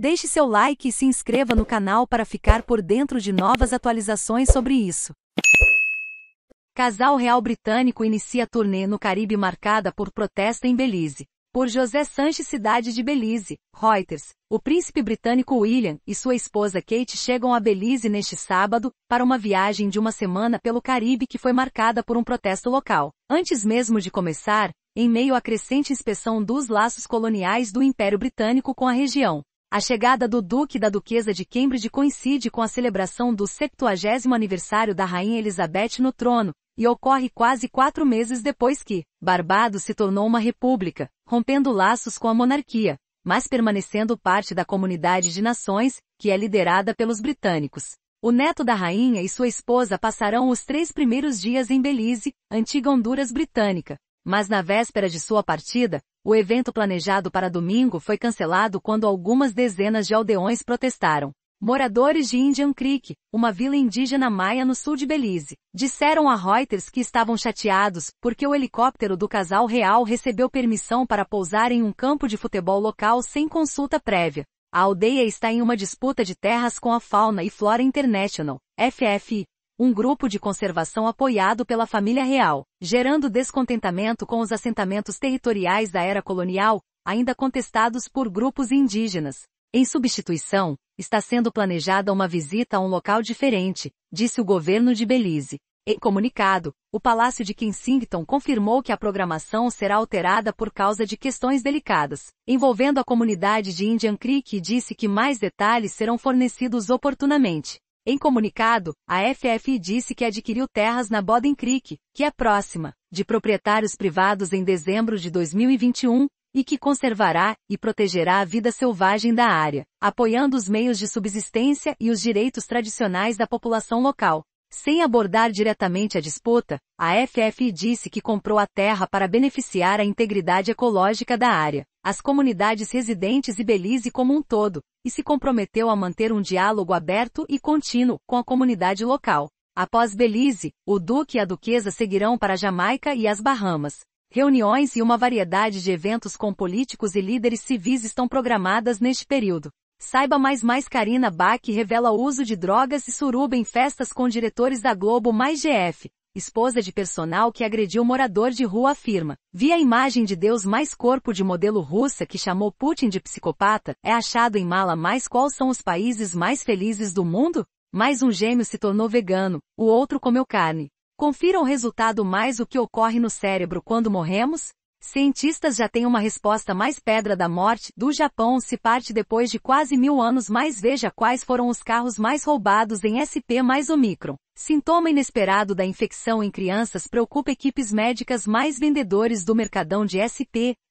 Deixe seu like e se inscreva no canal para ficar por dentro de novas atualizações sobre isso. Casal real britânico inicia turnê no Caribe marcada por protesto em Belize. Por José Sanches, cidade de Belize, Reuters. O príncipe britânico William e sua esposa Kate chegam a Belize neste sábado, para uma viagem de uma semana pelo Caribe que foi marcada por um protesto local. Antes mesmo de começar, em meio à crescente inspeção dos laços coloniais do Império Britânico com a região, a chegada do Duque e da Duquesa de Cambridge coincide com a celebração do 70 aniversário da Rainha Elizabeth no trono, e ocorre quase quatro meses depois que Barbados se tornou uma república, rompendo laços com a monarquia, mas permanecendo parte da comunidade de nações, que é liderada pelos britânicos. O neto da rainha e sua esposa passarão os três primeiros dias em Belize, antiga Honduras britânica, mas na véspera de sua partida, o evento planejado para domingo foi cancelado quando algumas dezenas de aldeões protestaram. Moradores de Indian Creek, uma vila indígena maia no sul de Belize, disseram a Reuters que estavam chateados porque o helicóptero do casal real recebeu permissão para pousar em um campo de futebol local sem consulta prévia. A aldeia está em uma disputa de terras com a Fauna e Flora International, FFI, um grupo de conservação apoiado pela família real, gerando descontentamento com os assentamentos territoriais da era colonial, ainda contestados por grupos indígenas. Em substituição, está sendo planejada uma visita a um local diferente, disse o governo de Belize. Em comunicado, o Palácio de Kensington confirmou que a programação será alterada por causa de questões delicadas, envolvendo a comunidade de Indian Creek e disse que mais detalhes serão fornecidos oportunamente. Em comunicado, a FFI disse que adquiriu terras na Boden Creek, que é próxima, de proprietários privados em dezembro de 2021, e que conservará e protegerá a vida selvagem da área, apoiando os meios de subsistência e os direitos tradicionais da população local. Sem abordar diretamente a disputa, a FF disse que comprou a terra para beneficiar a integridade ecológica da área, as comunidades residentes e Belize como um todo, e se comprometeu a manter um diálogo aberto e contínuo com a comunidade local. Após Belize, o Duque e a Duquesa seguirão para Jamaica e as Bahamas. Reuniões e uma variedade de eventos com políticos e líderes civis estão programadas neste período. Saiba mais mais Karina Bach revela o uso de drogas e suruba em festas com diretores da Globo mais GF. Esposa de personal que agrediu morador de rua afirma. Vi a imagem de Deus mais corpo de modelo russa que chamou Putin de psicopata, é achado em mala mais quais são os países mais felizes do mundo? Mais um gêmeo se tornou vegano, o outro comeu carne. Confira o resultado mais o que ocorre no cérebro quando morremos? Cientistas já têm uma resposta mais pedra da morte do Japão se parte depois de quase mil anos mais veja quais foram os carros mais roubados em SP mais Omicron. Sintoma inesperado da infecção em crianças preocupa equipes médicas mais vendedores do mercadão de SP,